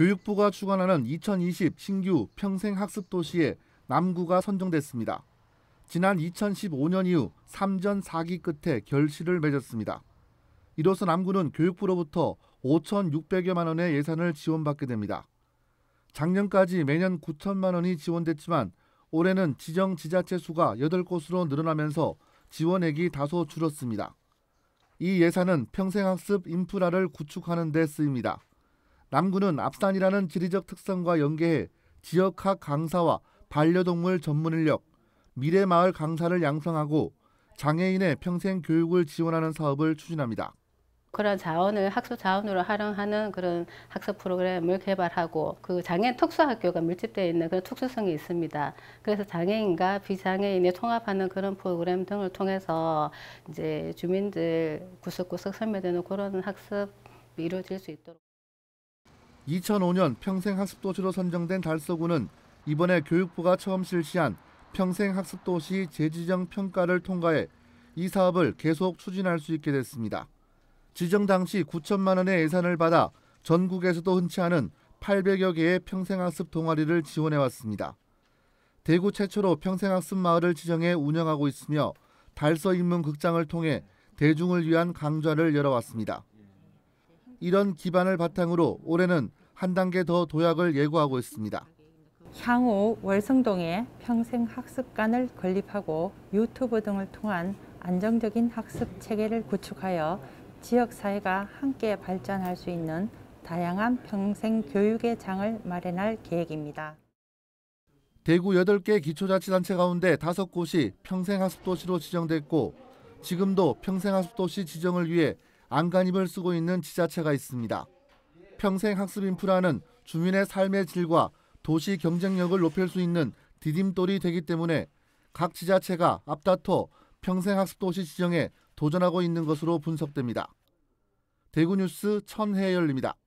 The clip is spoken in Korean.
교육부가 추관하는2020 신규 평생학습도시에 남구가 선정됐습니다. 지난 2015년 이후 3전 4기 끝에 결실을 맺었습니다. 이로써 남구는 교육부로부터 5,600여만 원의 예산을 지원받게 됩니다. 작년까지 매년 9천만 원이 지원됐지만 올해는 지정 지자체 수가 8곳으로 늘어나면서 지원액이 다소 줄었습니다. 이 예산은 평생학습 인프라를 구축하는 데 쓰입니다. 남구는 앞산이라는 지리적 특성과 연계해 지역학 강사와 반려동물 전문 인력, 미래마을 강사를 양성하고 장애인의 평생 교육을 지원하는 사업을 추진합니다. 그런 자원을 학습 자원으로 활용하는 그런 학습 프로그램을 개발하고 그 장애인 특수학교가 밀집되어 있는 그런 특수성이 있습니다. 그래서 장애인과 비장애인이 통합하는 그런 프로그램 등을 통해서 이제 주민들 구석구석 설명되는 그런 학습이 이루어질 수 있도록. 2005년 평생학습도시로 선정된 달서구는 이번에 교육부가 처음 실시한 평생학습도시 재지정 평가를 통과해 이 사업을 계속 추진할 수 있게 됐습니다. 지정 당시 9천만 원의 예산을 받아 전국에서도 흔치 않은 800여 개의 평생학습 동아리를 지원해 왔습니다. 대구 최초로 평생학습 마을을 지정해 운영하고 있으며 달서 인문 극장을 통해 대중을 위한 강좌를 열어왔습니다. 이런 기반을 바탕으로 올해는 한 단계 더 도약을 예고하고 있습니다. 향후 월성동에 평생 학습관을 건립하고 유튜브 등을 통한 안정적인 학습 체계를 구축하여 지역 사회가 함께 발전할 수 있는 다양한 평생 교육의 장을 마련할 계획입니다. 대구 8개 기초자치단체 가운데 5곳이 평생학습도시로 지정됐고 지금도 평생학습도시 지정을 위해 안간힘을 쓰고 있는 지자체가 있습니다. 평생 학습 인프라는 주민의 삶의 질과 도시 경쟁력을 높일 수 있는 디딤돌이 되기 때문에 각 지자체가 앞다퉈 평생 학습 도시 지정에 도전하고 있는 것으로 분석됩니다. 대구뉴스 천혜열입니다.